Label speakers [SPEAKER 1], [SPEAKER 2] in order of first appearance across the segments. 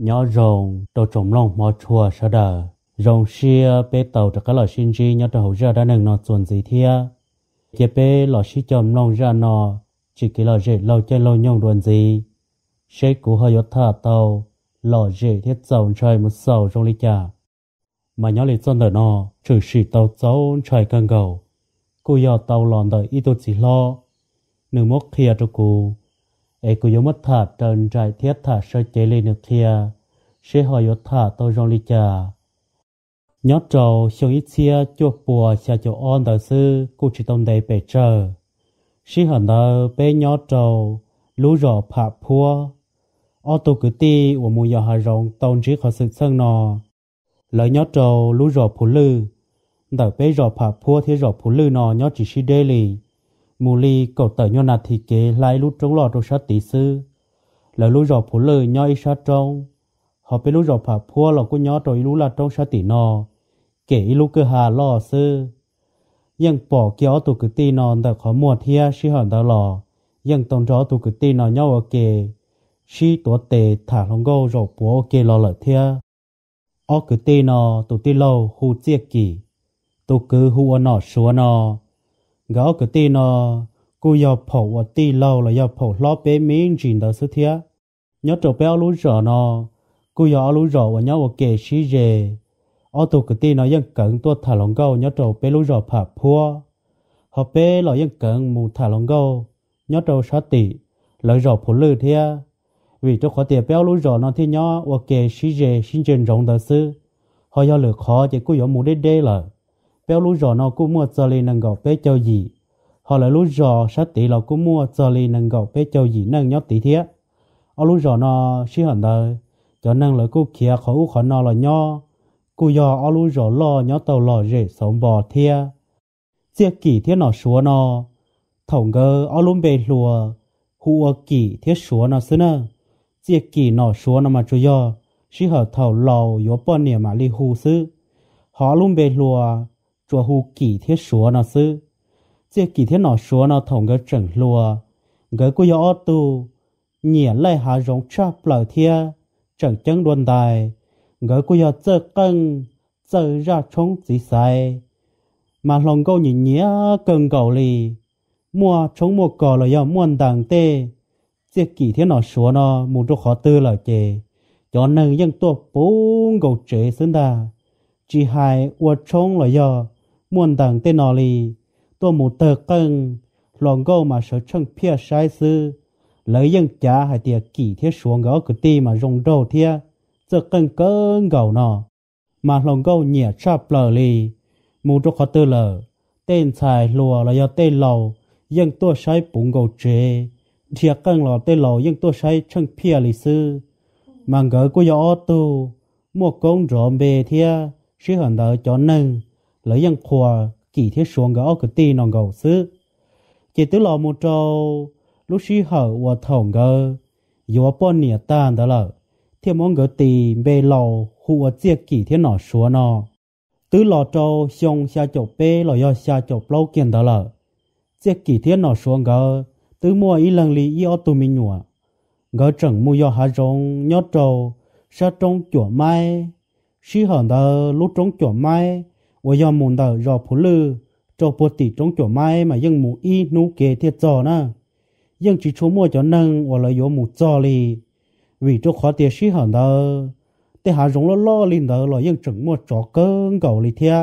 [SPEAKER 1] nhỏ rồng đồ trộm lòng mò chùa sợ đờ rồng xia bê tàu cho cái lò xin chi nhỏ trồng hậu ra đã nâng nó chuẩn gì thia chế bê lò xí chồng lòng ra nọ chỉ cái lò rễ lâu chơi lâu nhông đuồn gì sẽ cú hơi yếu thở tàu lò rễ thiết dầu trời một sầu trong ly trà mà nhỏ lì chân đờ nọ trừ xì tàu cháu trời cân cầu cô giờ tàu lòn đời ít tôi chỉ lo nửa mốt kia cho cô ai cũng giống mất thả trần trải thiết thà sơ chế lên được thia sẽ hỏi yếu thà tôi rong lịch trà nhớ trầu xuống ít xia chua bùa xia chỗ on tờ sư cụ chỉ tông đầy bể chờ sĩ hẳn tờ bê nhớ trầu lú rọ phạ phua ô tô cử ti của mùi dò hà rộng tông trí khỏi sự sân nò lời nhớ trầu lú rọ phú lư tờ bê rọ phạ phua thế rọ phú lư nò nhớ chỉ sĩ đê lì mù li cổ tờ nhau nà thị kế lại lúc trống lò trong sát tỷ sư là lúc rò phụ lời nhau ít sát trong họ bên lúc rò phà phua là của nhau rồi lúc là trong sát tỷ nò kể lúc cơ hà lò sư nhưng bỏ kéo tụ cử tì nò đã khó mua thia sư hẳn đã lò nhưng tổng rõ tụ cử tì nò nhau ở kề sư tổ tề thả lòng gâu rò búa ở kề lò lợ thia ở cử tì nò tụ tì lâu hù chia kỳ tụ cứ hù ở nọ xua nò gõ cái tì nó cô giờ phổ ở tì lâu là giờ phổ lo bé miếng gì đó sự thiệt nhớ trộn béo lú rọ nó cô giờ lú rọ và nhớ và kể xí gì, ở tụ cái tì nó vẫn cẩn tua thả lòng gâu nhớ trộn bé lú rọ phá phua họ bé là vẫn cẩn mù thả lòng gâu nhớ trộn sát tị lợi rọ phổ lư thế vì cho khó tiền béo lú rọ nó thì nhớ và kể xí gì xin trên rộng đó sự họ do lựa khó chỉ cô giờ mù đê đê là béo lú rò nó cũng mua cho lên nâng gạo bé châu gì họ là lú rò sát tỷ lò cũng mua cho lên nâng gạo bé châu gì nâng nhóc tỷ thiết ở lú rò nó xí hận đời cho nâng là cô kia khó u khó nó là nho cô do ở lú rò lo nhóc tàu lò rể sống bò thia chia kỳ thiết nó xúa nó thổng gơ ở lú bề lùa hùa kỳ thiết xúa nó xứ nơ chia kỳ nó xúa nó mà chú do xí hở thầu lò yếu bò nè mà li hù xứ họ luôn bề lùa cho hù kỳ thế số nó sư chỉ kỳ thế nó số nó thòng cái trần lùa gỡ của gió tu nhẹ lại hạ rộng chắp lời thia trần chân đoàn đài gỡ của gió chơ cân chơ ra chống chỉ sai mà lòng câu nhìn nhía cần cầu mua chống mua cò là do muôn đàng tê chỉ kỳ nó số nó muốn cho khó tư là chề cho nên dân tôi bốn cầu chế xứng chỉ hai uất chống là muôn tầng tên nó lì tôi mù tờ cân lòng gâu mà sợ chân phía sai sư lấy dân trả hay tiệt kỷ thiết xuống gỡ cửa ti mà rung đầu thiết giờ cân cơn gầu nọ mà lòng gâu nhẹ chạp lờ lì mù cho khó tư lờ tên xài lùa là do tên lầu dân tôi sai bụng gầu chế thiệt cân lò tên lầu dân tôi sai chân phía lì sư mà gỡ của gió tu mua công rộm bề thiết sĩ hẳn đỡ cho nâng lấy yang khua kỳ thế xuống gỡ cái tì nó gầu xứ chỉ tứ lò một trâu lúc xí hở và thầu ngơ yếu bọn nịa tàn đó là thiên món gỡ tì bê lò hùa chia kỳ thế nọ xuống nọ tứ lò trâu xong xa chỗ bê lò do xa chỗ lâu kiện đó là chia kỳ thế nọ xuống gỡ tứ mua ý lần lì ý ô tù mình nhùa ngỡ chẳng mua do hạ rong nhót trâu sa trong chỗ mai xí hở đó lúc trong chỗ mai 我要 muốn đỡ rõ phụ lư cho bộ tỷ trong chỗ mai mà dân mù y nú kê giò nè dân chỉ chú mua cho nâng và lợi dụng mù giò vì cho khó tiền sĩ hẳn đỡ thế hạ lo lo lên đỡ là dân chẳng mua chó cơn cầu lì thia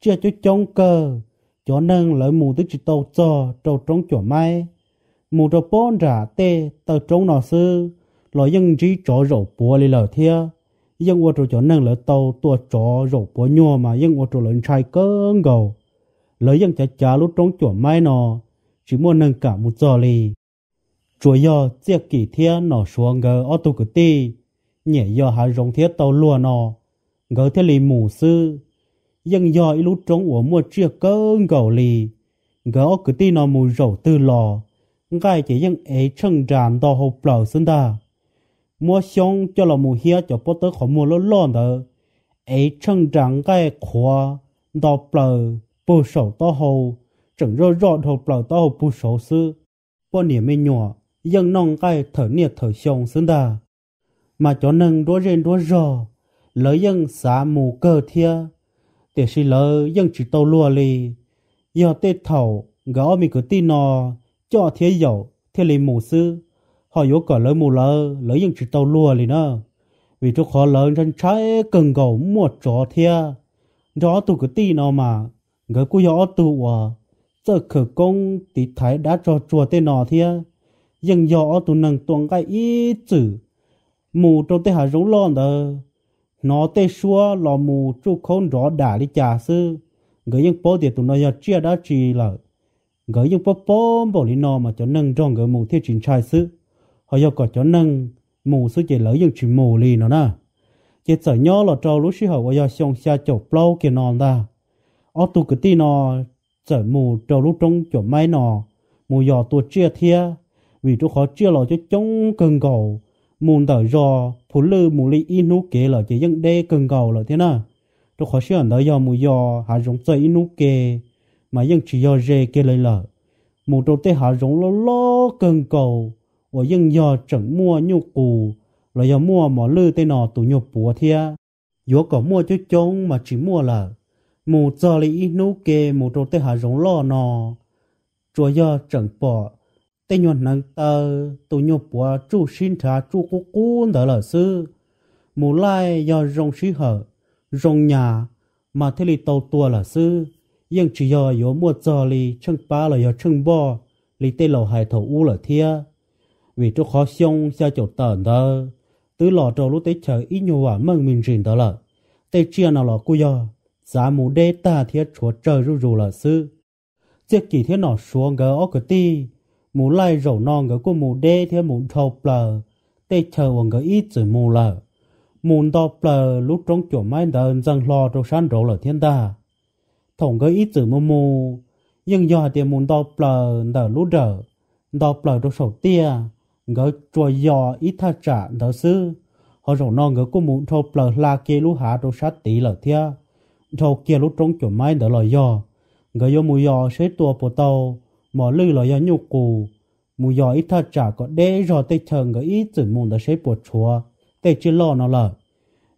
[SPEAKER 1] chia cho chống cơ nâng lợi mù chỉ tàu giò trâu trong chỗ mai bón rả tê tàu trong nọ sư lợi chỉ chó rổ bùa lì lờ thia ยังวัวตัวนั่งเหลือโตตัวจอรบปัวยัวมายังวัวตัวหลนชายเกิ้งเกาเลยยังจะจ้าลุตรงจั่วไม้นอ chỉ muốn nâng cả một giờ lì chúa yo tiếc kỷ thiên nọ xuống gờ ô tô cử ti nhẹ yo hà rong thiết tàu lùa nọ gờ thế lì mù sư nhưng yo ít lúc trống uống mua chia cơ gầu lì gờ ô cử ti nọ mù rổ tư lò ngay chỉ nhưng ấy chân tràn đo hộp lò xưng ta mua xong cho là mua hia cho bố tới khó mua lỗ lòn đó ấy chân trắng cái khóa đỏ bờ bù sổ to hồ chẳng rơ rọ đồ bờ to hồ bù sổ sư bố niệm mê nhỏ dân nong cái thở nhiệt thở xong xứng đà mà cho nâng đua rên đua rò lấy dân xá mù cơ thia để xí lỡ dân chỉ tàu lùa lì giờ tê thầu gõ mình cứ tin nò cho thế dậu thế lì mù sư họ yếu cả lỡ mù lỡ lỡ những chỉ tàu lùa lì nữa vì chỗ khó lỡ chân trái cần gầu mua chó thia đó tụ cái tì nó mà người cú gió tụ à giờ khởi công tí thái đã cho chùa tên nó thia nhưng gió tụ nâng tuồng cái ý chữ mù trong tê hà rống lon đó nó tê xua lò mù chú không rõ đả lý trả sư người những bố thì tụi nó giờ chia đã chỉ là người những bố bố bố lý nó mà cho nâng trong người mù thiết chính trai sư họ yêu cầu cho nâng mù số chỉ lỡ dùng chỉ mù li nó nè chỉ sợ nhớ là trâu lúc xí hậu bây giờ xong xa chỗ lâu kia non ta ở tu cái ti nó sợ mù trâu lúc trong chỗ mai nó mù giờ tu chia thia vì chỗ khó chia là cho chống cần cầu mù tờ giò phụ lư mù lì inu kế là chỉ dân đê cần cầu là thế nè chỗ khó xí ở giờ mù giờ hạ giống sợ inu kế mà dân chỉ do dê kế lấy lợ mù trâu tê hạ giống lo lo cần cầu 我应要整 mua nhu cù là mua mỏ lư tên nọ tủ nhục bùa thia yếu có mua chứ chống mà chỉ mua là mù giờ lý nú kê mù trâu tê hà rống lo nọ chúa giờ chẳng bỏ tê nhuận nắng tờ tủ nhục bùa chú xin thả chú cú cú đỡ lở sư mù lai giờ rong xí hở rong nhà mà thế lì tàu tua lở sư nhưng chỉ giờ yếu mua giờ lý chân ba là giờ bò lý tê lầu hải thổ u lở thia vì chỗ khó xong xa chỗ tận đó tứ lò trâu lúc tới chờ ít nhiều và mừng mình rình đó là tê chia nào là cô do giá mù đê ta thiết chúa trời rù rù là sư chiếc kỳ thế nọ xuống gỡ ốc cửa ti mù lai rổ non gỡ của mù đê thế mù thâu plờ tê chờ quần gỡ ít rồi mù lờ mù đo plờ lúc trong chỗ mái đơn răng lò trong sán rổ là thiên ta thổng gỡ ít rồi mù mù nhưng do thì mù đo plờ đỡ lúc đờ đo plờ trong sổ tia ngỡ trò dò ít tha trả đó sư họ rồng non ngỡ cũng muốn thâu bờ la kia lú hạ đồ sát tỷ lợ thia thâu kia lú trống chỗ mai đỡ lò dò ngỡ yo mù dò xế tua bộ tàu mỏ lư lời dò nhu cù mù dò ít tha trả có đế rò tê chờ ngỡ ít chữ mù đỡ xế bộ chúa tê chưa lo nó lợ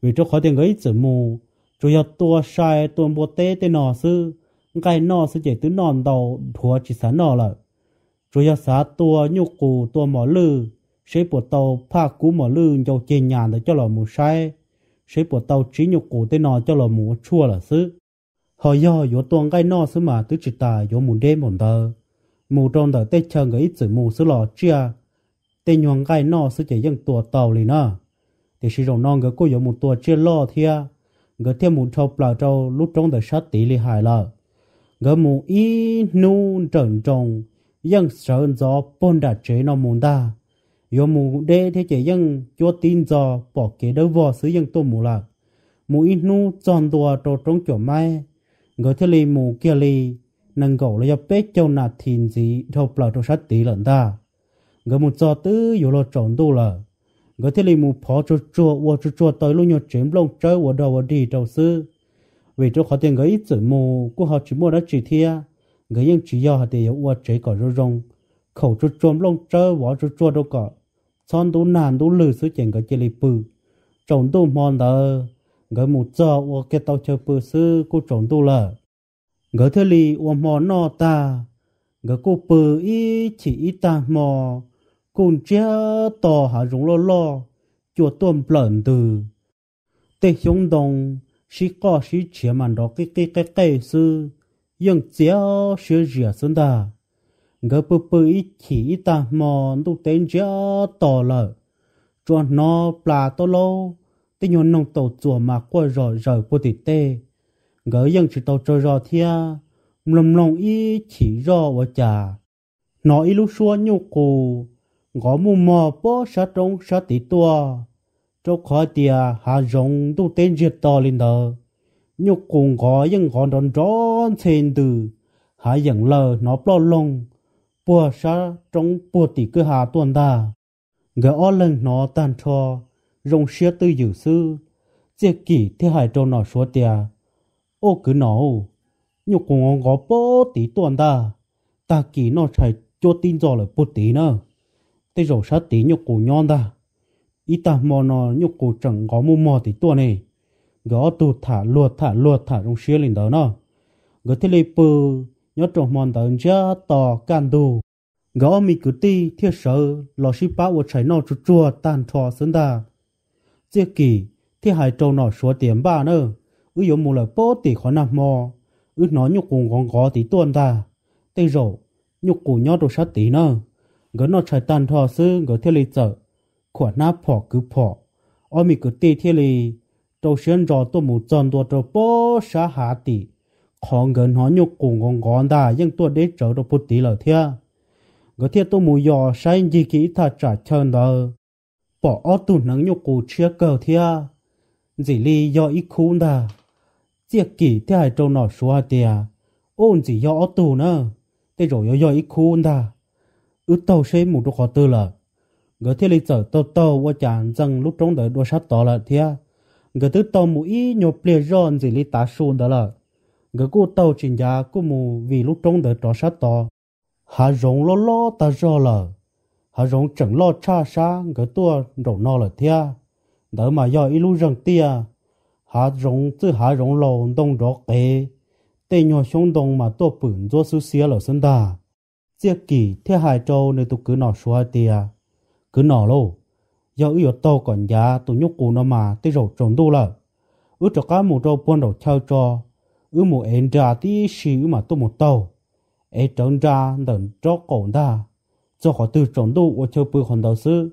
[SPEAKER 1] vì cho khó tiền ngỡ ít chữ mù chủ yếu tua sai tua bộ tê tê nọ sư cái nọ sư chỉ tứ nòn đầu thua chỉ sáng nọ lợ rồi giờ xã tua nhục cụ tua mỏ lư sẽ bộ tàu pha cú mỏ lư dầu chê nhà để cho lò mù sai sẽ bộ tàu trí nhục cụ tới nọ cho lò mù chua là xứ họ do yo tuồng gai nọ xứ mà tứ chỉ tà yo mù đêm mòn tờ mù trong tờ tết chờ người ít sử mù xứ lò chia tê nhuang gai nọ xứ chỉ dân tua tàu liền nọ thì sử dụng non người cô yo mù tua chia lo thia người thêm mù trâu plau trâu lúc trong tờ sát tỷ li hài là, người mù ý nu trần trồng dân sơn gió bôn đã chế nó muốn ta yo mù đê thế chế dân cho tin gió bỏ kế đâu vò sứ dân tô mù lạc mù ít nu tròn đùa trò trống chỗ mai ngỡ thế lì mù kia lì nâng gỗ lấy dập bế châu nà thìn gì thâu bờ trò sát tí lần ta ngỡ mù cho tứ yo lo tròn đù lờ ngỡ thế lì mù phó trò chùa wo trò chùa tới luôn nhờ chém lông chơi wo đầu wo đi đầu sư vì trò khó tiền gỡ ít chữ mù của họ chỉ mua đã chỉ thiêng người dân chỉ yêu do thì ua chế cỏ rô rong khẩu chú chuông lông trơ võ chú chua đâu cỏ son tú nàn tú lử số chuyện cái chê lì bự trồng tú mòn đờ người mù cho ua cái tàu chơi bự sư cô trồng tú lờ người thưa lì ua mò nọ ta người cô bự ý chỉ ý ta mò cùn chia tò hả rung lo lo chùa tuôn lợn từ tê xuống đông, sĩ có sĩ chia màn đó cái cái cái cái sư 用脚是热身的，我不不一起的嘛都等着到了，做那拉到喽，等用弄到做嘛过热热不得的，我用知道这热天，弄弄一起热我家，那一路说牛股，我木嘛不啥中啥的多，这块地还容都等着到领导。nhục cùng có những con đòn rón trên từ hai dặn lờ nó bò lông bùa xa trong bùa tỷ cơ hà tuần ta gỡ o lần nó tàn cho rong xe tư dự sư diệt kỷ thế hải cho nó số tia ô cứ nó nhục cùng con có bó tỷ tuần ta ta kỷ nó chạy cho tin rõ là bùa tỷ nữa thế rồi sát tí nhục cùng nhon ta ít ta mò nó nhục cùng chẳng có mua mò tỷ tuần này gõ tụ thả lùa thả lùa thả trong xe lên đó nó gõ thế lấy bự nhớ trong mòn tàu ra tỏ can đủ gõ mi cứ ti thiết sợ lò xí bá của trái nó chua chua tàn thọ sơn ta chiếc kỳ thì hai trâu nó số tiền ba nữa ư yếu mù là bố tỷ khó nằm mò ư nó nhục cùng con gó tí tuần ta tây rổ nhục cùng nhó đồ sát tí nữa gõ nó trái tàn thọ sư gõ thiết lấy chợ khỏa nắp phỏ cứ phỏ ô mi cứ ti thiết lấy trâu xuyên rõ tôi mù chân tôi trâu bó xa hạ tỷ khó gần họ nhục cùng ngon ngon ta nhưng tôi đến trở được bút tí lời thia ngờ thia tôi mù dò sai gì kỹ thà trả chân đó bỏ ó tù nắng nhục cụ chia cờ thia dì ít khu ta chiếc kỹ thia hai trâu nọ xóa tìa ôn dì do ó tù nơ thế rồi ít khu ta ước tàu xe mù đồ khó tư là ngờ thia lý trở tàu tàu qua chán rằng lúc trong đời đua sát tỏ là thia người tứ tàu mù ý nhộp lìa ròn gì lý tá xuân đó là người cô tàu chính giá cô mù vì lúc trong đời trò sát to hà rồng lo lo ta rõ là hà rồng chẳng lo cha xa người tua rổ no là thia đỡ mà do ý lúc rừng tia hà rồng chứ hà rồng lầu đông rõ kế tê nhỏ xuống đông mà tua bửng do sư xía là sân đà chiếc kỳ thế hai châu nơi tụ cứ nọ xóa tia cứ nọ lâu giờ yêu tàu còn giá tụ nhúc cụ nó mà tới rồi trốn đu lợ ưu cho cá mù trâu buôn đầu theo cho ưu mù em ra tí xì mà tụ một tàu em trốn ra đừng cho cổ ta cho họ từ trốn đu ở chơi bơi hòn đầu sư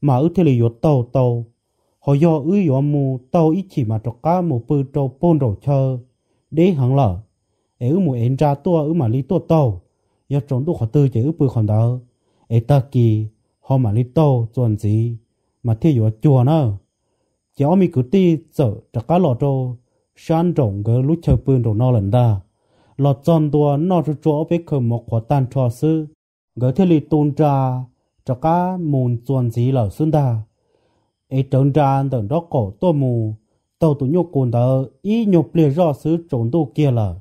[SPEAKER 1] mà ưu thế là yêu tàu tàu họ do ưu ưu mù tàu ít chỉ mà cho cá mù bơi trâu buôn đầu chơi để hẳn lợ ế ưu mù ên ra tua ưu mà lý tua tàu giờ trốn đu họ từ chỉ ưu bơi hòn đầu ế ta kỳ họ mà lý tàu chuẩn gì mà thi dụ chùa nó cháu mi cứ ti sợ trả cá lọ trâu shan trọng gỡ lúa chờ bươn đồ nó lần đà lọ tròn tua nó cho chỗ bé khờ một quả tan trò sư gỡ thế lì tôn trà trả cá mùn chuồn gì lở xuân đà ấy trấn trà tận đó cổ tô mù tàu tụ nhục cồn tờ ý nhục lìa rõ sứ trốn đô kia là,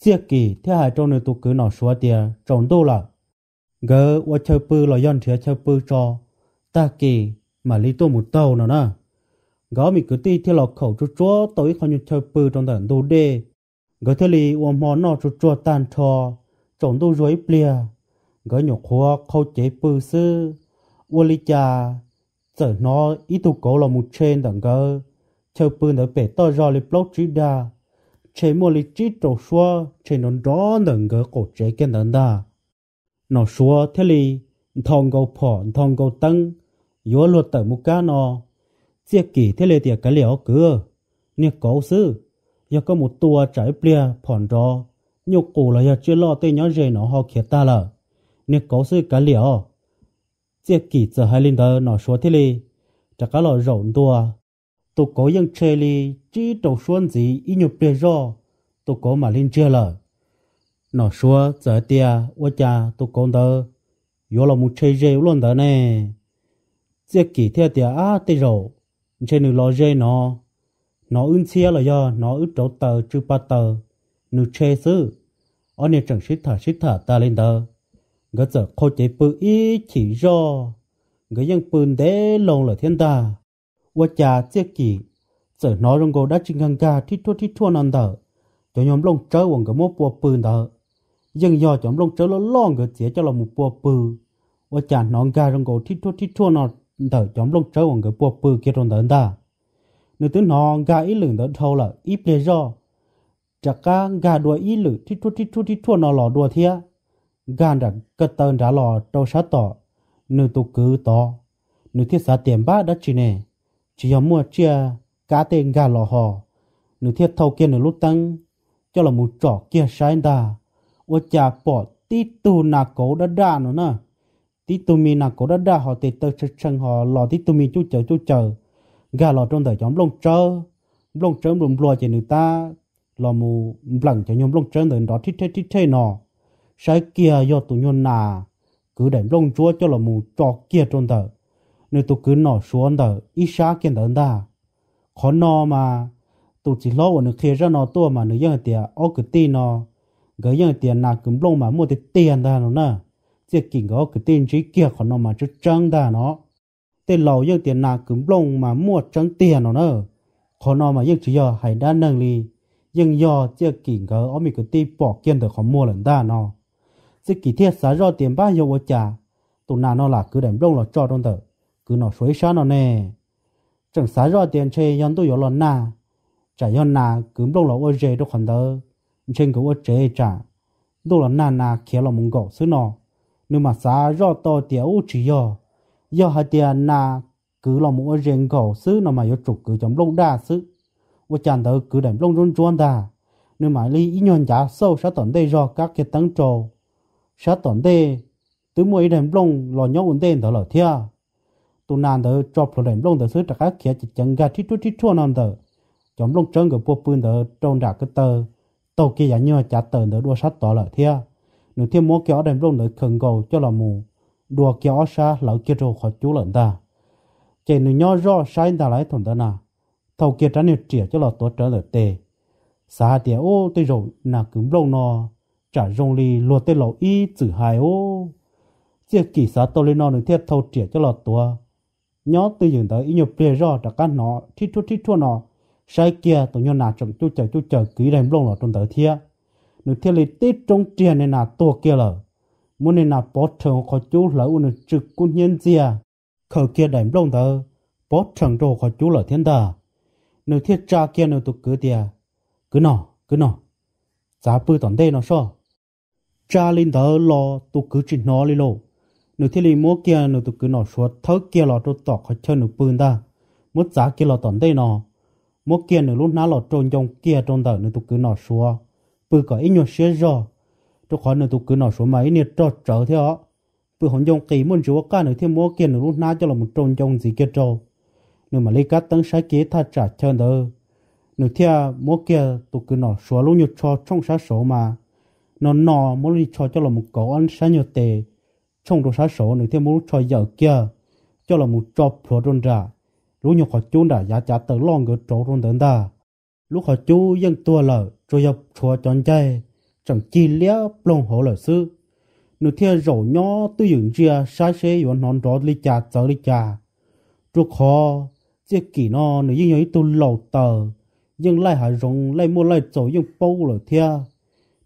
[SPEAKER 1] chia kỳ thế hai trong nơi tụ cứ nó xóa tìa trốn đô lở gỡ qua chơi bư lọ yon chia chơi bư cho ta kỳ mà lý tôi một tàu nữa, nè gõ mình cứ ti theo lọc khẩu chút chúa tối không như chơi bự trong tận đồ đê gõ theo lì uống món nọ chút chúa tan trò trộn đồ rối plia gõ nhục hoa khâu chế bự sư uống lý trà giờ nó ít tu cổ là một trên đẳng gỡ chơi bự nó bể to rồi lý block trí đa chế mua lý trí trổ xua chế nó đó đẳng gỡ cổ chế cái đẳng đa nó xua theo lì thong gấu phỏ thong gấu tăng yếu luật tờ mục cá nọ chiếc kỳ thế lệ tiệt cái liệu cứ nè cố sư giờ có một tua trái plia phòn rò nhục cụ là giờ chưa lo tới nhớ rề nó họ khiết ta là nè cố sư cái liệu chiếc kỳ giờ hai linh tờ nó số thế lệ chả cá lò rộn tua tụ cố yên chơi li chỉ đầu xuân gì ít nhục plia rò tụ cố mà linh chưa là nó số giờ tia ua cha tụ cố tờ yếu là một chơi rêu luôn tờ này theo trên nó nó ưng xe là do nó ức chỗ tờ chứ ba tờ, nữ che sư, ở nè chẳng xích thả xích thả ta lên tờ, ngỡ giờ khô chế bự ý chỉ do, ngỡ những bươn đế lông là thiên ta, qua cha chế kỳ, giờ nó rong gồ đã chinh ngang cha thít thua thít thua nàn tờ, cho nhóm lông chơi quần ngỡ mô bùa bươn tờ, nhưng do nhóm lông chơi nó lông ngỡ chế cho là một bùa bư, qua cha nó ngang rong gồ thít thua thít thua nàn đỡ chóng lông trâu cái bộ bự kia trong tấn ta nếu tướng nó gà ý lửng tấn thâu là ít lệ do chả cá gà đuôi ý lửng thì chút thì chút thì chút nó lò đùa thia gà đã cất tơn đã lò trâu sát tỏ nếu tụ cứ tỏ nếu thiết xã tiền ba đã chỉ nè chỉ có mua chia cá tên gà lò hò nếu thiết thâu kia nếu lúc tăng cho là một trọ kia sai ta ôi chả bỏ tí tù nà cố đã đà nó nè tí tụi mi nào có đã đa họ thì tơ chân họ lò tí tụi mi chú chờ chú chờ gà lò trong thời chóng lông trơ lông trơ lùm lùa chỉ nữ ta lò mù lẳng cho nhóm lông trơ người đó thích thế thích thế nọ sai kia do tụi nhon nà cứ để lông chúa cho lò mù cho kia trong thời nếu tụi cứ nọ xuống thời ít xa kia đời ta khó nò mà tụi chỉ lo của nữ kia ra nò tua mà nữ dân tiền ô cứ ti nò gửi dân tiền nào cũng lông mà mua thì tiền ta nó nè chỉ kinh có cái tên chỉ kia của nó mà chú trăng đà nó tên lâu dân tiền nà cứng lông mà mua trăng tiền nó nữa khó nó mà dân chỉ giờ hay đa nâng li dân giờ chỉ kinh có ông mình cái tên bỏ kiên được khó mua lần đa nó chỉ kỳ thiết xá do tiền ba yêu vô trả tụ nà nó là cứ đem lông là cho đông tử cứ nó suối xa nó nè chẳng xá do tiền chơi dân tôi yếu lần nà chả dân nà cứng lông là ô dê đâu khoản đó trên cái ô chế chả, đâu là nà nà kia là mông gỗ xứ nó nếu mà xa rõ to tiểu chỉ yo yo hai tiền na cứ lo một riêng cổ xứ nó mà yo trục cứ chống lông đa xứ và chẳng tới cứ đem lông run chuan ta nếu mà lý ý nhon giá sâu sát tổn đây do các cái tăng trồ sát tổn đây tứ mua đem lông lo nhau ổn tên đó là thia tu nan đó cho pro đem lông đó xứ tất cả kia chỉ chẳng gạt chít chút chít chua non đó chống lông trơn cái bộ pin đó trôn đạc cái tờ tàu kia nhớ chả tờ đó đua sát tỏ là thia nếu thiên múa kéo đem rung lợi khẩn cầu cho là mù đùa kéo xa lão kia rồi khỏi chú lợn ta chạy nữ nho rõ anh ta lại thủng ta nà thầu kia tránh nhiệt trịa cho là tốt trở lợi tề xa tía ô tê rồi nà cứng rung nò trả rung lì lùa tê lộ y tử hài ô chia kỳ xa tô lên nò nữ thiết thầu trịa cho là tốt nhó tư dừng tới y nhập bìa rõ trả cá nó thít chua thít chua nò, xa kia tụi nhau nà trọng chú chờ chú chờ ký đem rung lọ trong tới thiết nếu thiên lý tết trong tiền nên là tổ kia lờ muốn nên là bỏ trường khó chú lỡ nên trực quân nhân gì à khờ kia đánh đông tờ bỏ trường đồ khó chú lỡ thiên tờ nếu thiết cha kia nếu tụ cứ tiền cứ nọ cứ nọ giá bư toàn đây nó sao cha linh tờ lo tụ cứ chỉ nó lì lộ nếu thiên lý mua kia nếu tụ cứ nọ suốt thớ kia lọ trâu tọc khó chơi nó bươn ta muốn giá kia lọ toàn đây nó mua kia nếu lúc ná lọ trôn trong kia trôn tờ nếu tụ cứ nọ suốt bự có ít nhiều xe giò cho khó nữa tôi cứ nói số mấy nè trò trở theo, đó bự hòn dòng kỳ muốn chúa ca nữa thêm mua kiện nữa lúc nãy cho là một trôn dòng gì kia trâu nếu mà lấy cá tấn sai kế tha trả cho đỡ nếu thia à, mua kia tôi cứ nói số luôn nhiều cho trong sát số mà nó nọ muốn đi cho cho là một cậu ăn sai nhiều tệ trong đồ sát số nữa thia muốn cho giờ kia cho là một trò phở rôn ra lúc nhiều khó chốn đã giá trả từ lo ngỡ trâu rôn đến ta lúc họ chú dân tua lở rồi dọc chùa chọn chơi chẳng chi lẽ plong hồ lở sư nụ thiên rổ nhỏ tư dựng chia sai xe yon non đó li cha tớ li cha rồi khó chia kỷ nó nụ dân ấy tu lầu tờ dân lại hạ rộng lại mua lại chỗ dân bâu lở thia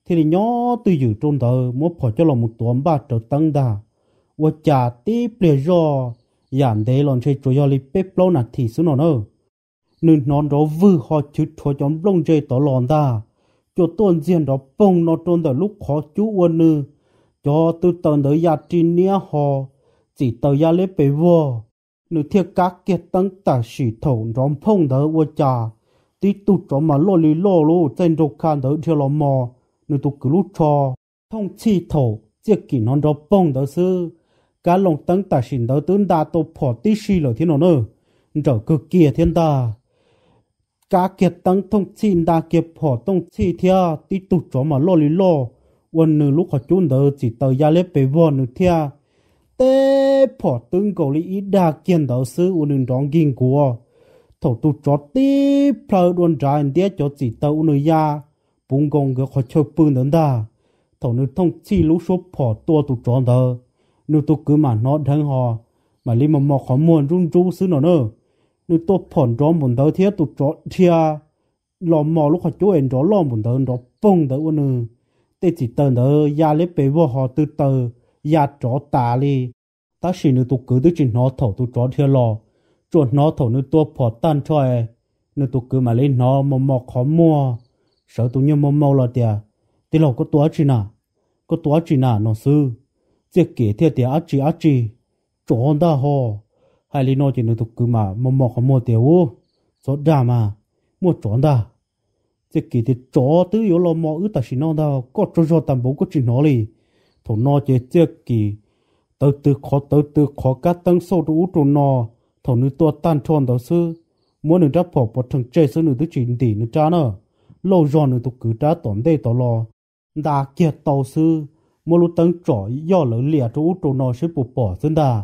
[SPEAKER 1] thì nhỏ tư dựng trôn tờ mua phỏ cho lòng một tuần ba trở tăng đà và cha tí plea rò giảm đế lòn chơi chỗ yo li bếp nạt thì xuống nó nên non đó vư họ chứ cho nhóm lông dây tỏ lòn ta. Cho tôn diện đó bông nó trôn tới lúc khó chú quân nư. Cho tư tần tới gia trì nia họ, chỉ tới gia lê bế vô. Nữ thiết các kiệt tăng tả sĩ thổ rõm phong tới vô trà. Tí tụ cho mà lô lý lô lô trên rô khan tới thiệt lò mò, nữ tụ cứ lúc cho. Thông chi thổ, chiếc kỷ non đó bông tới sư. Cá lòng tăng tả sĩ tới tướng đa tổ phỏ tí sĩ lửa thiên nó nơ. Trở cực kìa thiên ta cá kiệt tăng thông chín đa kiệt phỏ thông chi thia tí tụ chó mà lo lý lo quân nữ lúc họ chun đỡ chỉ tờ gia lếp bề vò nữ thia tê phỏ tương cầu lý ý đa kiên đạo sư quân nữ đón ghiên của thổ tụ chó tí phở đồn ra anh đế cho chỉ tờ nữ gia bùng gong gỡ họ chơi bưng đến đà thổ nữ thông chi lúc số phỏ tua tụ chó đỡ nữ tụ cứ mà nó thân họ mà lý mà mò khó muôn run rú sư nó nữa nếu tôi phản rõ mình đầu thì tôi rõ thì lò mò lúc họ chú em rõ lò mình đầu rõ bông đầu nữa tê chỉ tờ nữa ya lấy bể vô họ từ tờ ya rõ tà li ta nếu tôi cứ tôi chỉ nó thổ tôi rõ thì lò chuẩn nó thổ nếu tôi phản tan cho e. nếu tôi cứ mà lấy nó mà mò khó mua sợ tôi như mò mò là tiệt thì có tua chỉ nào có tua chỉ nào nó sư chỉ kể theo tiệt ác chỉ ác chỉ chọn đó họ hai lý nó chỉ nó tục cứ mà mà mò không mua tiêu ô chó đà mà mua chó đà thế kỳ thì chó tứ yếu lo mò ư ta xin nó đâu có chó cho tạm bố có chỉ nó lì thổ nó chế chế kỳ tớ từ khó tớ từ khó cá tăng sâu đủ trụ nó thổ nữ tua tan tròn đó sư muốn nữ đáp phổ bọt thằng chơi sư nữ tứ chỉ tỷ nữ cha nữa lâu rồi nữ tục cứ trả tổn đây tỏ lo đã kiệt tàu sư mua lúc tăng trỏ do lỡ lìa út trụ nó sẽ bụt bỏ dân đà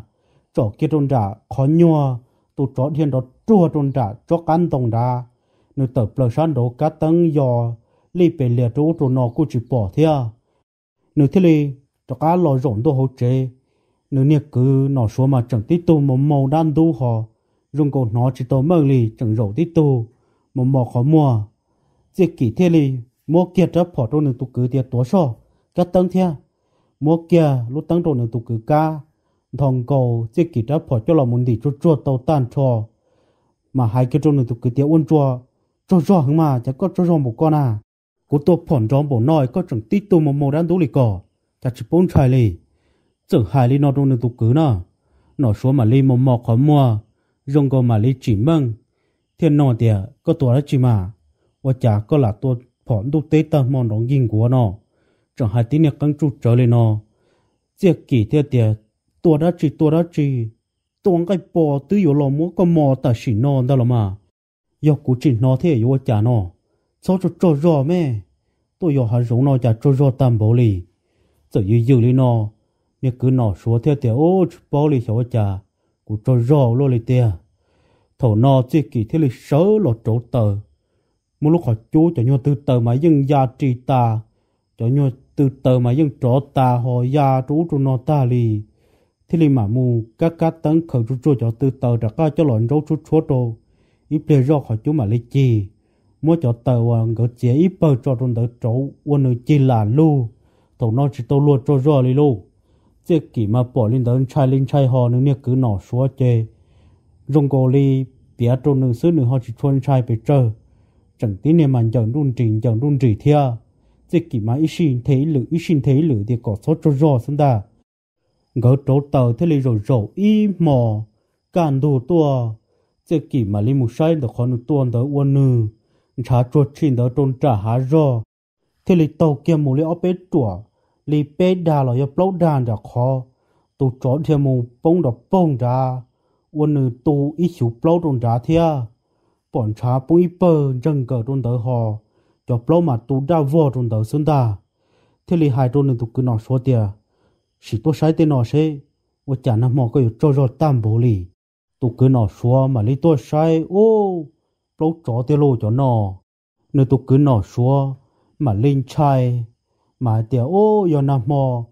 [SPEAKER 1] cho kia trôn trả khó nhua tu cho thiên đó chua trôn trả cho căn tông ra nếu tờ bờ san đó cá tăng giò li bề lìa chỗ chỗ nó cũng chỉ bỏ thia nếu thế li cho cá lo rộn đồ hỗ chế nếu nhiệt cứ nó số mà chẳng tí tu một màu đan tu họ dùng cổ nó chỉ tàu mơ li chẳng rộn tí tu một màu khó mua diệt kỷ thế lì mua kia trở bỏ trôn nếu tu cứ tiệt tổ sọ cá tăng thia mua kia lúc tăng trôn nếu tu cứ ca thằng cô chỉ kỹ đã bỏ cho là muốn đi cho cho tàu tan cho mà hai cái chỗ này tụi cái tiêu ôn cho cho cho hứng mà chắc có cho cho một con à cú tôi phỏn cho bộ nói có chẳng tít tôi một mồ đan tú lì cỏ chắc chỉ bốn trai lì chẳng hai lì nó đâu này tụi cứ nà nó số mà lì một mò khó mua dùng cô mà lì chỉ măng. thiên nọ tiệt có tuổi đó chỉ mà và chả có là tôi phỏn tôi tế tâm mòn đóng yên của nó chẳng hai tí nữa căng trụ trở lên nó chỉ kỹ theo tiệt ตัวละจีตัวละจีตัวงไก่ปอตื้ออยู่ลมัวก็มอแต่สินอนได้ละมายกูจินอเทอยู่จานอโซจะจรอแม่ตัวอยู่หาหงนอจะจรอตามบลีจะยืยืลีนอเนี่ยคือนอสัวเทียเตียโอ้บลีเฉวจากูจรอโลเลยเตีย thổ nọ chỉ kỳ thế lịch sớ lọ chỗ tờ một lúc họ chú cho nhau từ tờ mà dân gia trì ta cho nhau từ tờ mà dân trọ ta họ gia trú trú nọ ta lì thì lì mà mù các cá tấn khởi chú chú cho từ tờ ra các cho lợn rau chú chúa đồ ít để rau khỏi chú mà lấy chi mua cho tờ và ngỡ chế ít bờ cho trong tàu chỗ quân ở chi là lu thầu nó chỉ tàu luôn cho rau lì lu chế kỷ mà bỏ lên tàu chai lên chai họ nữa cứ nỏ xóa chế rong cổ lì bia trâu nữa xứ nữa họ chỉ chôn chai bị trơ chẳng tí nè mà chẳng đun trình chẳng đun trì thia chế kỷ mà ít xin thấy lử ít xin thấy lử thì có số cho rau xong ta gỡ trổ tàu thế li rồi rổ y mò cản đồ tua chế kỷ mà li mù sai được khó nụ tuôn đó uôn nư trả trột chín đó trôn trả hà rò thế li tàu kia mù li ốc bế tủa li bế đà lò yếp lâu đàn đó khó tụ trốn thia mù bông đó bông đà uôn nư tụ y chú lâu trôn đá thia bọn trả bông y bơ, rừng cờ trôn đó hò cho lâu mà tụ đa vô trôn đó xuân đà thế li hai trôn nụ tụ cứ nọ số tiền 许多晒的那些，我见那么个有照照淡薄哩，都跟那说买哩多晒哦，不着的咯着那，那都跟那说买哩菜买点哦，要那么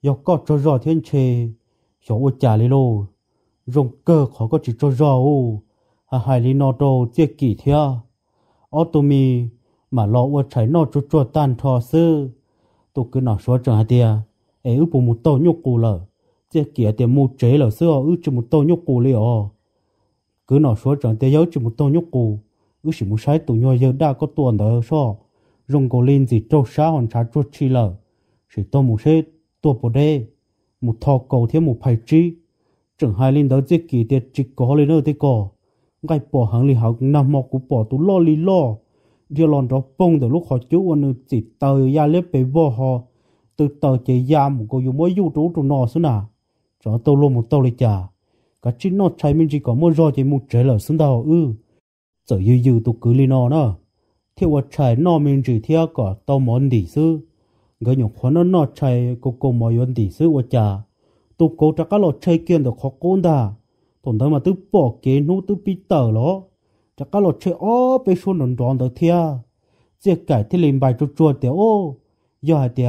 [SPEAKER 1] 要搞焦焦天气，像我家里喽，用个可个是焦焦哦，还海里那多这几天，奥多米买老我才那做做蛋炒丝，都跟那说正的。e u po mu to nyo ku lờ chế kia tiền mu chế lờ xưa u chỉ một to nyo ku liều cứ nói số chẳng tiền yếu chỉ một to nyo ku u chỉ một sai tụ nyo giờ đã có tuần đó so rong cổ lên gì trâu xa hoàn trả trâu chi lờ chỉ to một sẽ to po đê một thọ cầu thêm một phải chi chẳng hai linh đó chế kia tiền chỉ có lên nữa thế có ngay bỏ hàng li học nằm mọc của bỏ tụ lo li lo điều lon đó bông từ lúc họ chú anh chỉ tờ ya lép bề vô họ tôi tàu chỉ yam có dùng mỗi yêu trú trong nó xuống à cho tôi luôn một tô lịch trả cả chính nó chạy mình chỉ có mỗi do chỉ một trở lở xuống đầu ư giờ yêu yêu tôi cứ lên nó nữa thế vật chạy nó mình chỉ theo cả tàu món đi sư người nhục khó nó nó chạy cô cô mọi yon đi sư vật trả tôi cố trả các lọ chạy kiện được khó côn đà thằng đó mà tôi bỏ kế nô tôi bị tờ đó trả các lọ chạy ó bây xuống đòn đòn được theo chỉ cải thì lên bài cho chua tiểu ô giờ hả tiệt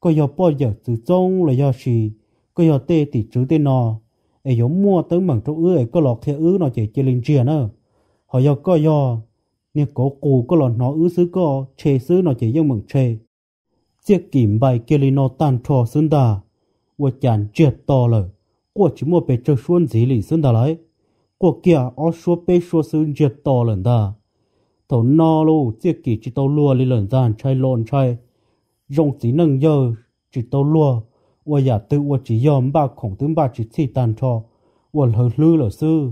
[SPEAKER 1] có giờ bao giờ từ trong là do gì có giờ tê thì chữ tê nọ ấy giống mua tới mảng trong ư ấy có lọ khe ư nó chỉ chê linh chia nữa họ giờ có giờ nè cổ cụ có lọ nó ư xứ có chê xứ nó chỉ giống mảng chê chiếc kìm bài kia linh nó tan trò xương đà và chán chết to lời của chỉ mua bê chơi xuân dĩ lì xương đà lấy của kia ó xua bê xua xương chết to lần đà thầu no lô chiếc kỳ chỉ tao lùa lên lần gian chai lộn chai rong tí nâng giờ chỉ tô lùa và giả tư và chỉ dòm ba khổng tướng ba chỉ thi tàn cho và lỡ lư lỡ sư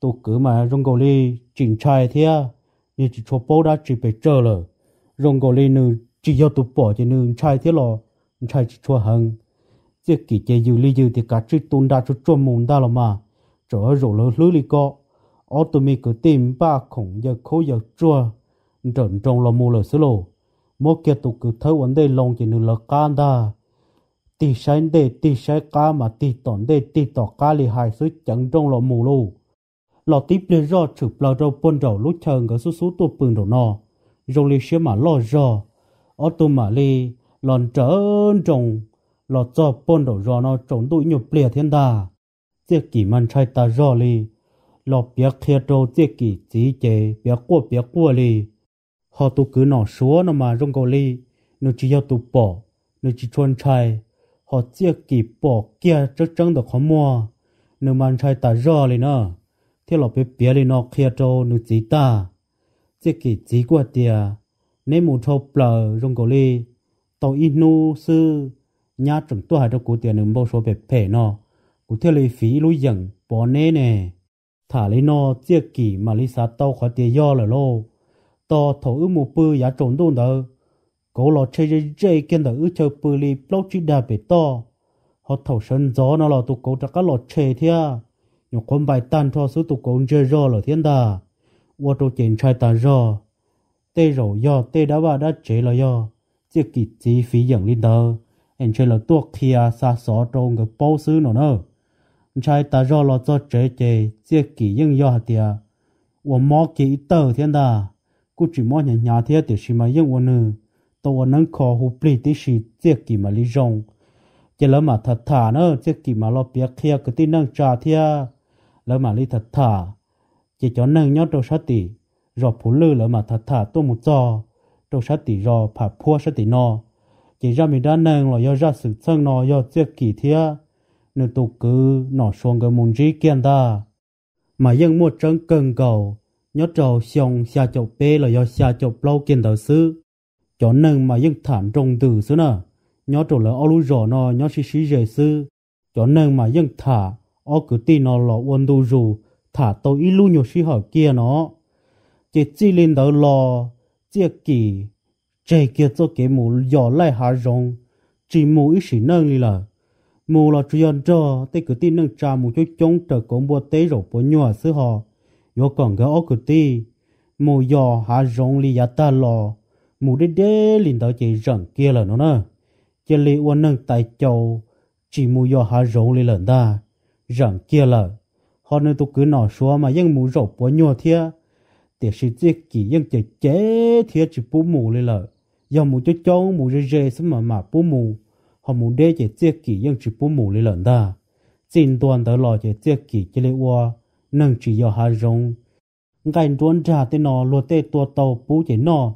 [SPEAKER 1] tôi cứ mà rong gò li chỉnh trai thế à? như chỉ cho bố đã chỉ bị chờ lỡ rong gò li nữ chỉ do tụ bỏ cho nữ trai thế lò trai chỉ cho hằng chỉ kỹ chế dư li dư thì cả chỉ tôn đa cho cho mồm đa lò mà trở rồi lỡ lư li co ở tụi mình cứ tìm ba khổng giờ khối giờ chua trần trong lò mù lỡ sư lồ mỗi kia tụ cứ thâu vấn đề lòng chỉ nửa là can đa tì sai đề tì sai cá mà tì tòn đề tì tỏ cá lì hài suy chẳng trong lò mù lù lò tiếp lên rò chụp lò rò bôn rò lúc chờ ngỡ số số tụ bừng rò nò rò lì xe mà lò rò ở tù mà lì lòn trơn trồng lò cho bôn rò rò nó trồng tụ nhục lìa thiên đà chiếc kỷ man trai ta rò lì lò bia kia trâu chiếc kỷ chỉ chế bia cua bia cua lì ฮอตุกือหนอชัวนมารงกอลีนูจียอตุปอนูจีชวนชัยฮอเจียกีปอเกียจจังดอกขมัวนูมันชัยตาจอเลยเนาะที่เราไปเปียเลยนอเคียโจนูจีตาเจียกีจีกว่าเตียในหมู่ชาวปล่ารงกอลีตออินูซื้อญาจังตัวหายตะกูเตียหนึ่งบ่ชัวเป็ดเพ่เนาะกูเทเลยฝีลุยยังปอเน่เน่ถ้าเลยนอเจียกีมาลิซาเต้าขอเตียย่อเลยโล to thổ ư mù bư giả trộn đồn đó cố lọ chơi chơi chơi kiên đó ư chơi bư li bóc chi đà bể to họ thổ sân gió nó là tụ cố đã các lọ chơi thia nhục con bài tàn cho số tụ cố chơi rò là thiên đà ô tô chèn trai tàn rò tê rổ yo tê đá bà đã chế là yo chỉ kịp chi phí dẫn lên đờ, anh chơi là tuột kia xa xó trong cái bao xứ nó nữa trai ta rò lo cho chế chế chỉ kịp nhưng yo hạt thiên 我摸给一刀，天的。กูจีมอเนี่ยยาเทียเดี๋ยวชิมายังวันนึงตัวนั้นคอหูปลีที่ชีเจียกิมาลิจงจะแล้วมาถัดถาเนอะเจียกิมาลอเปียเคียก็ที่นั่งจ่าเทียแล้วมาลิถัดถาจะจอนั่งยอดโดสติรอผู้ลือแล้วมาถัดถาตัวมุจอโดสติรอผับพัวสตินอจะจะมีด้านนั่งรอยอดสืบเชิงนอยอดเจียกิเทียนึ่งตัวกือหน่อชวงกับมุนจีเกียนตามายังมัวจังเกิงเก่า nhớ trò xong xa chỗ bê là do xa chỗ lâu kiên tờ sư chỗ nâng mà dân thản trong từ sư nè nhớ trò là ô lú rò nó nhớ sư sư rề sư chỗ nâng mà dân thả ô cử tì nó lọ quân đu rù thả tôi ý lú nhổ xí hở kia nó chỉ chỉ lên đỡ lò chia kỳ chạy kia cho cái mù gió lại hạ rong chỉ mù ý xí nâng đi là mù là chuyện cho tê cử tin nâng trà mù cho chống trở cổng bộ tế rổ bùa nhòa sư họ yo còn gỡ ốc ti, mù yo hạ rong li ya ta lò mù đế đế linh đạo chỉ rẩn kia là nó nè chỉ li uốn nâng tay châu chỉ mù yo hạ rong li lần da, rẩn kia là họ nơi tôi cứ nọ xóa mà ยัง mù rổ bó nhua thia để sự tiếc kỹ ยัง chỉ chế thia chỉ bú mù li là do mù cho châu mù rê rê xứ mà mà bú mù họ mù đế chỉ tiếc kỹ ยัง chỉ bú mù li lần da, xin toàn tới lò chỉ tiếc kỹ chỉ li nâng chỉ yêu hà rong ngành đuôn trả tên nó luôn tê tua tàu bú chế nó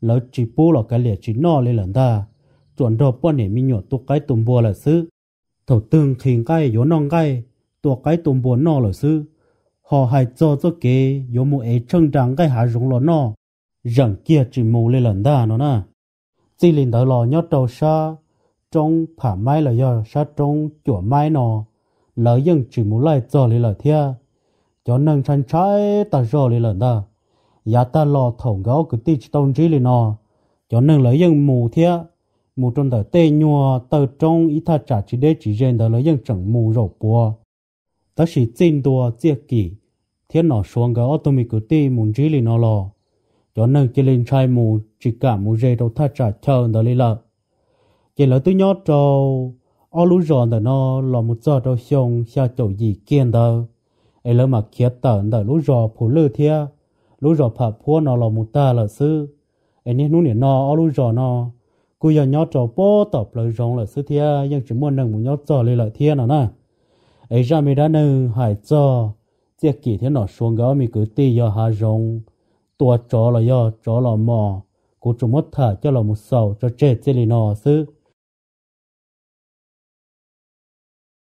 [SPEAKER 1] lỡ chỉ bú là cái liệt chỉ nó lên lần ta chuẩn đồ bọn này mình nhỏ tu cái tùm bùa là sư thầu tương khiến cái yếu nong cái tua cái tùm bùa nó là sư họ hay cho cho kế yếu mù ấy chân trắng cái hà rong lo nó rằng kia chỉ mù lên lần ta nó nè chỉ lên đó lo nhớ đầu xa trong phả mai là do xa trong chỗ mai nó lỡ dân chỉ mù lại cho lên lời thia cho nên chân trái ta rồi lì lần đó giá ta lo thổng gấu cứ tí tông trí lì nọ cho nên lấy dân mù thia mù trong tờ tê nhua tờ trong ý tha trả chỉ đế chỉ rèn tờ lấy dân chẳng mù rổ bùa tớ chỉ tin đùa chia kỳ thiên nọ xuống gấu tôi mình cứ tí mù trí lì nọ lò cho nên chỉ lên trai mù chỉ cả mù rê đâu tha trả chờ tờ lì lợ chỉ lỡ tôi nhót trâu ô lú ròn tờ nó lò một giờ đâu xong xa chỗ gì kiên tờ ấy lỡ mà kia tẩn tờ lũ rò phủ lư thia lũ rò phà phua nó lò mù ta là sư ấy nè nú nè nó ở lũ rò nó cú giờ nhó trò bó tập lời rong là sư thia nhưng chỉ muốn nâng mù nhó trò lê lợi thia nè nè ấy ra mi đã nâng hải trò chiếc kỷ thế nó xuống gáo mi cứ tì giờ hà rong tua trò là giờ trò là mò cú chúng mất thả cho là một sầu cho chết chết lì nó sư